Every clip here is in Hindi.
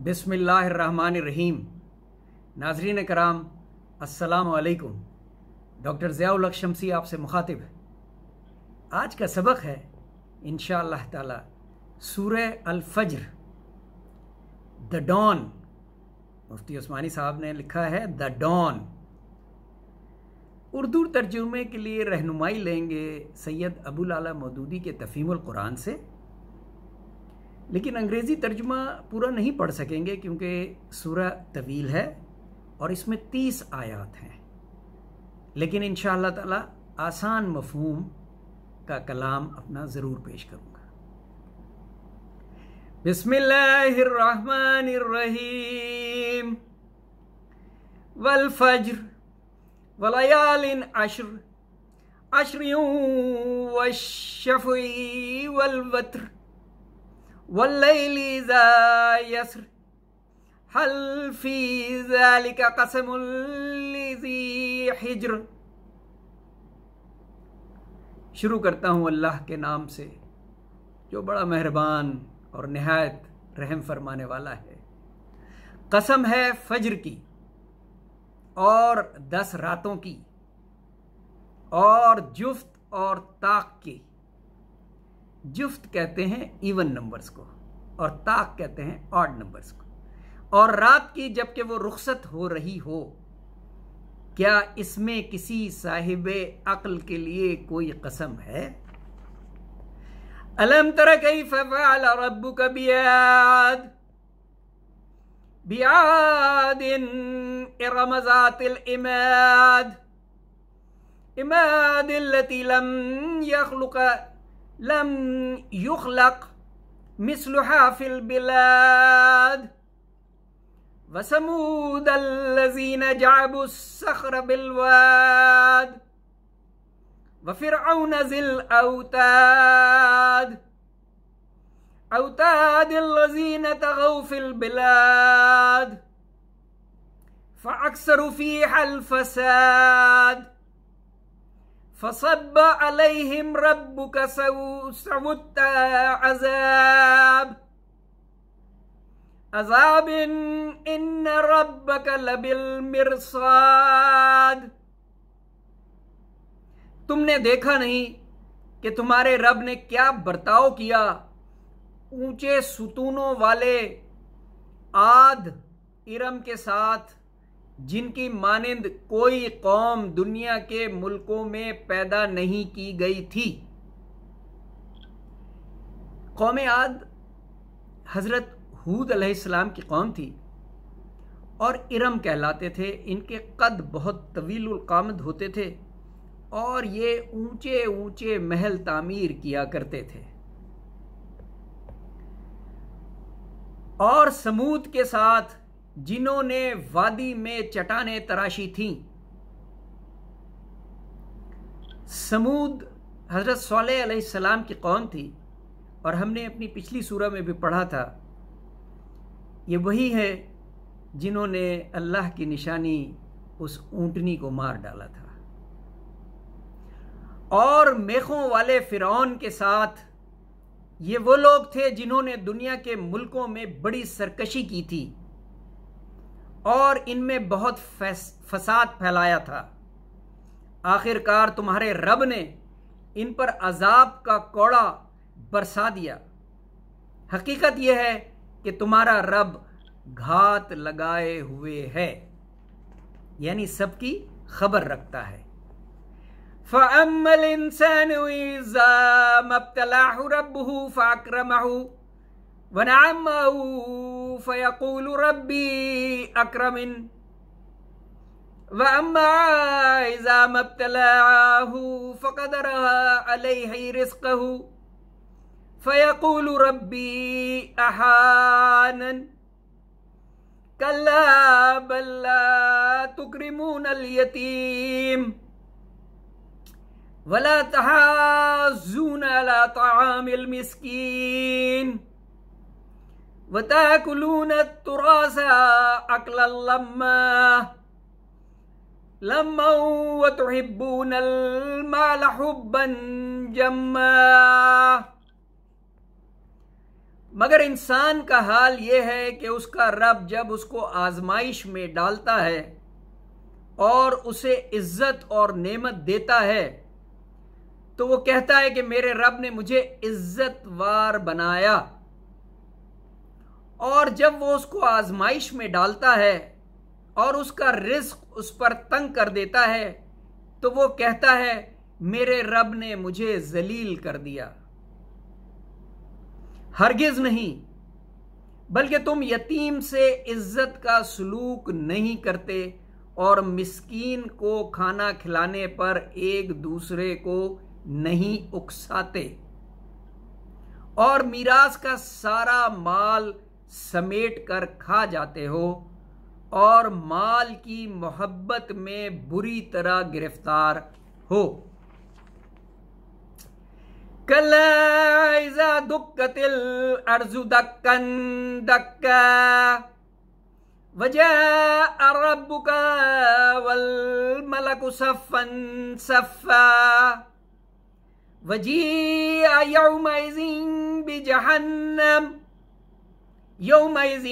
रहीम नाजरीन कराम असलकुम डॉक्टर ज़ियाउल शमसी आपसे मुखातिब है आज का सबक है इन ताला सूर्य अलफजर द डॉन मुफ्ती उस्मानी साहब ने लिखा है द डॉन उर्दू तर्जुमे के लिए रहनुमाई लेंगे सैयद अबूल आला मदूदी के तफीमुल कुरान से लेकिन अंग्रेज़ी तर्जमा पूरा नहीं पढ़ सकेंगे क्योंकि सूरह तवील है और इसमें तीस आयात हैं लेकिन इन ताला आसान मफहूम का कलाम अपना ज़रूर पेश करूँगा बिस्मिल्लाहिर्रहमानिर्रहीम वल वलयालिन अश्र अश्र वशफ़ी वल والليل إذا يسر هل في ذلك قسم لذي حجر शुरू करता हूँ अल्लाह के नाम से जो बड़ा मेहरबान और नहायत रहम फरमाने वाला है कसम है फजर की और दस रातों की और जुफ्त और ताक की जुफ्त कहते हैं इवन नंबर्स को और ताक कहते हैं ऑड नंबर्स को और रात की जबकि वो रुखसत हो रही हो क्या इसमें किसी साहिब अकल के लिए कोई कसम है अलम तरह कई फ़ाल और अबू का बियाद बियाद इरमजातिल इमाद इमाद लम यखलुका لم يخلق مثلها في البلاد وثمود الذين جعبوا الصخر بالواد وفرعون ذي الأوتاد أوتاد الذين تغوا في البلاد فأكثروا فيها الفساد فصب عليهم ربك سوء عذاب عذاب إن ربك لبالمرصاد तुमने देखा नहीं कि तुम्हारे रब ने क्या बर्ताव किया ऊंचे सुतूनों वाले आद इरम के साथ जिनकी मानंद कोई कौम दुनिया के मुल्कों में पैदा नहीं की गई थी कौम आद हज़रत हूद अलैहिस्सलाम की कौम थी और इरम कहलाते थे इनके कद बहुत तवील कामद होते थे और ये ऊंचे ऊंचे महल तामीर किया करते थे और समूद के साथ जिन्होंने वादी में चटाने तराशी थी समूद हज़रत सलाम की कौम थी और हमने अपनी पिछली सूरह में भी पढ़ा था ये वही है जिन्होंने अल्लाह की निशानी उस ऊँटनी को मार डाला था और मेखों वाले फ़िरौन के साथ ये वो लोग थे जिन्होंने दुनिया के मुल्कों में बड़ी सरकशी की थी और इनमें बहुत फसाद फैलाया था आखिरकार तुम्हारे रब ने इन पर अजाब का कौड़ा बरसा दिया हकीकत यह है कि तुम्हारा रब घात लगाए हुए है यानी सबकी खबर रखता है फ़मल इंसान ونعمه فيقول ربي أكرمن وأما إذا ما ابتلاه فقدرها عليه رزقه فيقول ربي أحانا كلا بل لا تكرمون اليتيم ولا تحازون على طعام المسكين وتاكلون التراث أكلا لما لما मगर इंसान का हाल यह है कि उसका रब जब उसको आजमाइश में डालता है और उसे इज्जत और नेमत देता है तो वो कहता है कि मेरे रब ने मुझे इज्जतवार बनाया और जब वो उसको आजमाइश में डालता है और उसका रिस्क उस पर तंग कर देता है तो वो कहता है मेरे रब ने मुझे जलील कर दिया हरगिज नहीं बल्कि तुम यतीम से इज्जत का सलूक नहीं करते और मिस्कीन को खाना खिलाने पर एक दूसरे को नहीं उकसाते और मीरास का सारा माल समेट कर खा जाते हो और माल की मोहब्बत में बुरी तरह गिरफ्तार हो कलाइजा दुक्कतिल अर्जु दक्कन दक्का वजह अरबु का वल सफन सफा वजी يومئذ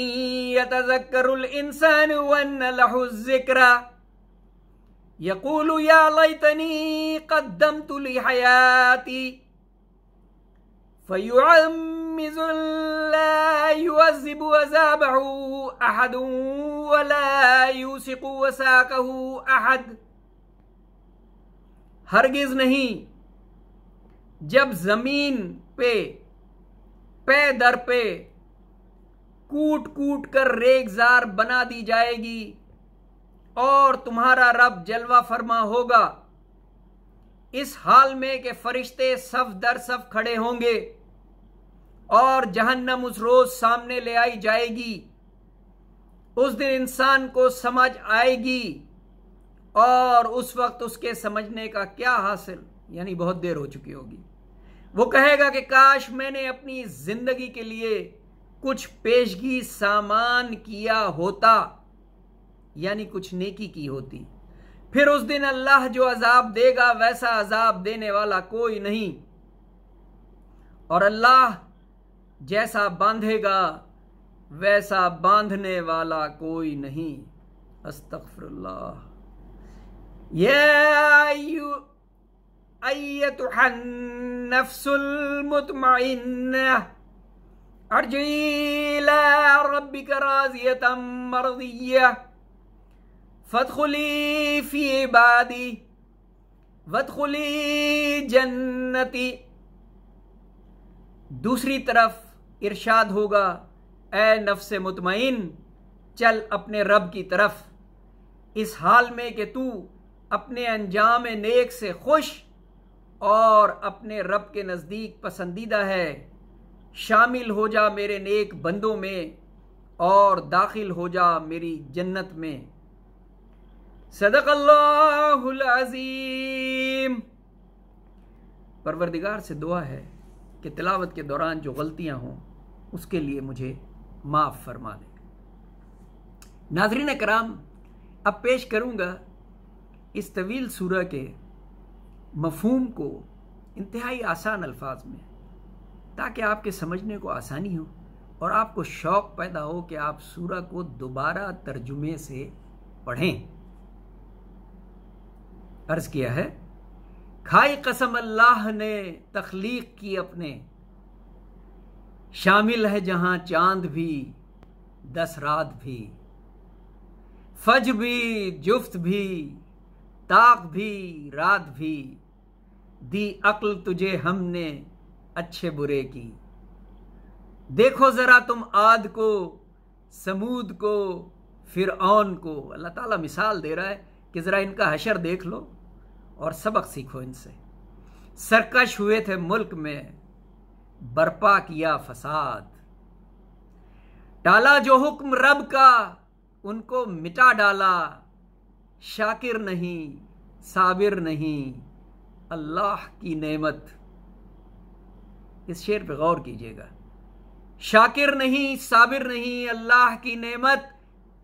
يتذكر الإنسان وأن له الذكرى يقول يا ليتني قدمت لحياتي فيعمز لا يعذب وزابه أحد ولا يوسق وساكه أحد ہرگز نہیں جب زمین پہ پے در پہ कूट कूट कर रेगजार बना दी जाएगी और तुम्हारा रब जलवा फरमा होगा इस हाल में के फरिश्ते सफ दर सफ खड़े होंगे और जहन्नम उस रोज सामने ले आई जाएगी उस दिन इंसान को समझ आएगी और उस वक्त उसके समझने का क्या हासिल यानी बहुत देर हो चुकी होगी वो कहेगा कि काश मैंने अपनी जिंदगी के लिए कुछ पेशगी सामान किया होता यानी कुछ नेकी की होती फिर उस दिन अल्लाह जो अजाब देगा वैसा अजाब देने वाला कोई नहीं और अल्लाह जैसा बांधेगा वैसा बांधने वाला कोई नहीं अस्तफरल्लाह ये नफ्सुल मुतमाइन्ना ارجعي إلى ربك راضية مرضية فادخلي في जन्नति दूसरी तरफ इर्शाद होगा ए नफ्स मुतमिन चल अपने रब की तरफ इस हाल में कि तू अपने अंजाम नेक से खुश और अपने रब के नज़दीक पसंदीदा है शामिल हो जा मेरे नेक बंदों में और दाखिल हो जा मेरी जन्नत में अल्लाजीम परवरदिगार से दुआ है कि तिलावत के दौरान जो गलतियां हों उसके लिए मुझे माफ़ फरमा दे नाजरीन कराम अब पेश करूंगा इस तवील सूरह के मफहम को इंतहाई आसान अल्फाज में ताकि आपके समझने को आसानी हो और आपको शौक़ पैदा हो कि आप सूरह को दोबारा तर्जुमे से पढ़ें अर्ज किया है खाई कसम अल्लाह ने तख्लीक की अपने शामिल है जहां चांद भी दस रात भी फज भी जुफ्त भी ताक भी रात भी दी अक्ल तुझे हमने अच्छे बुरे की देखो ज़रा तुम आद को समूद को फिर ऑन को अल्लाह ताला मिसाल दे रहा है कि ज़रा इनका हशर देख लो और सबक सीखो इनसे सरकश हुए थे मुल्क में बर्पा किया फसाद डाला जो हुक्म रब का उनको मिटा डाला शाकिर नहीं साबिर नहीं अल्लाह की नेमत इस शेर पर गौर कीजिएगा शाकिर नहीं साबिर नहीं अल्लाह की नेमत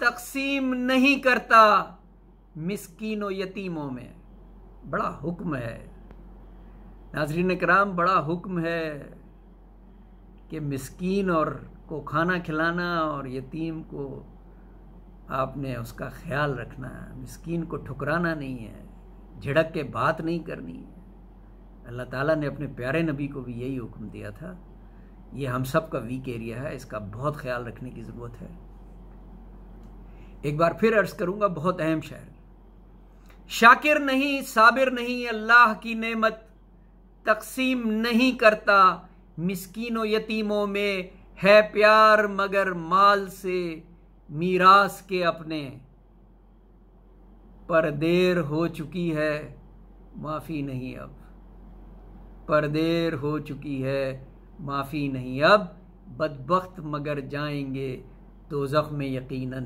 तकसीम नहीं करता मिसकीन यतीमों में बड़ा हुक्म है नाजरीन कराम बड़ा हुक्म है कि मिसकीन और को खाना खिलाना और यतीम को आपने उसका ख्याल रखना मिसकीन को ठुकराना नहीं है झिड़क के बात नहीं करनी है अल्लाह ताला ने अपने प्यारे नबी को भी यही हुक्म दिया था ये हम सब का वीक एरिया है इसका बहुत ख्याल रखने की ज़रूरत है एक बार फिर अर्ज करूंगा बहुत अहम शहर शाकिर नहीं साबिर नहीं अल्लाह की नेमत तकसीम नहीं करता मिसकिनो यतीमों में है प्यार मगर माल से मीरास के अपने पर देर हो चुकी है माफ़ी नहीं अब पर देर हो चुकी है माफ़ी नहीं अब बदबخت मगर जाएंगे दो में यकीनन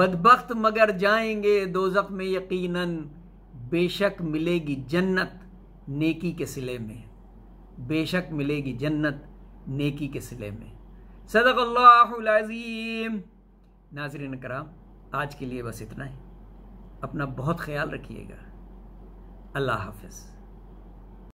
बदबخت मगर जाएंगे दो में यकीनन बेशक मिलेगी जन्नत नेकी के सिले में बेशक मिलेगी जन्नत नेकी के सिले में सदक़ल्लाज़ीम नाजरन कराम आज के लिए बस इतना ही अपना बहुत ख्याल रखिएगा अल्लाह हाफिज़